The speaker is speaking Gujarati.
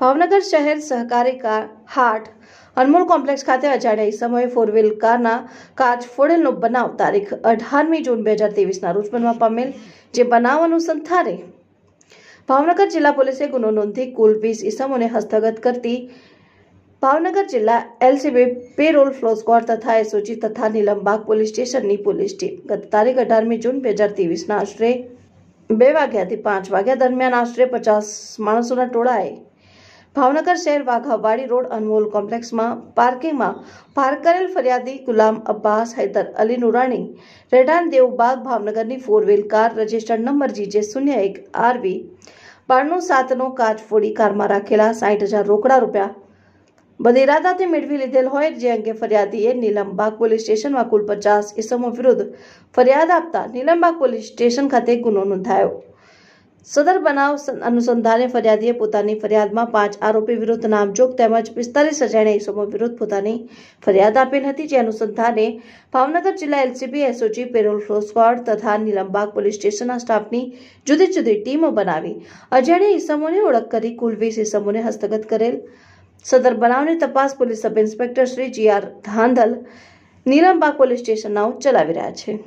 ભાવનગર શહેર સહકારી કાર હાટ અનમોલ કોમ્પ્લેક્સ ખાતે અજાણ્યા સમયે ફોર વ્હીલ કારના કાચ ફોડેલનો બનાવ તારીખ અઢારમી જૂન બે હજાર તેવીસના રોજ બનવા પામેલ જે બનાવ અનુસંધાને ભાવનગર જિલ્લા પોલીસે ગુનો નોંધી કુલ વીસ ઇસમોને હસ્તગત કરતી ભાવનગર જિલ્લા એલસીબી પેરોલ ફ્લો સ્કોડ તથા એસઓજી તથા નીલમબાગ પોલીસ સ્ટેશનની પોલીસ ટીમ ગત તારીખ અઢારમી જૂન બે હજાર તેવીસના આશરે બે વાગ્યાથી પાંચ વાગ્યા દરમિયાન આશરે પચાસ માણસોના ટોળાએ ભાવનગર શહેર વાઘાવાડી રોડ અનમોલ કોમ્પ્લેક્સમાં પાર્કિંગમાં પાર્ક કરેલ ફરિયાદી ગુલામ અબ્બાસ હૈદર અલી નુરાણી રેડાન દેવબાગ ભાવનગરની four wheel car registered number GJ શૂન્ય એક આરવી બારનું સાતનો કાચ ફોડી કારમાં રાખેલા સાઠ હજાર રોકડા રૂપિયા બદઇરાદાથી મેળવી લીધેલ હોય જે અંગે ફરિયાદીએ નીલમબાગ પોલીસ સ્ટેશનમાં કુલ પચાસ ઇસમો વિરુદ્ધ ફરિયાદ આપતા નીલમબાગ પોલીસ સ્ટેશન ખાતે ગુનો નોંધાયો સદર બનાવ અનુસંધાને ફરિયાદીએ પોતાની ફરિયાદમાં પાંચ આરોપી વિરુદ્ધ નામજોગ તેમજ પિસ્તાલીસ અજાણ્યા ઇસમો વિરુદ્ધ પોતાની ફરિયાદ આપેલ હતી જે અનુસંધાને ભાવનગર જિલ્લા એલસીબી એસઓજી પેરોલ રોસવાડ તથા નિલંબાગ પોલીસ સ્ટેશનના સ્ટાફની જુદી જુદી ટીમો બનાવી અજાણ્યા ઇસમોની ઓળખ કરી કુલ વીસ ઇસમોને હસ્તગત કરેલ સદર બનાવની તપાસ police sub inspector Shri G R Dhandhal Nilambag police સ્ટેશનના ચલાવી રહ્યા છે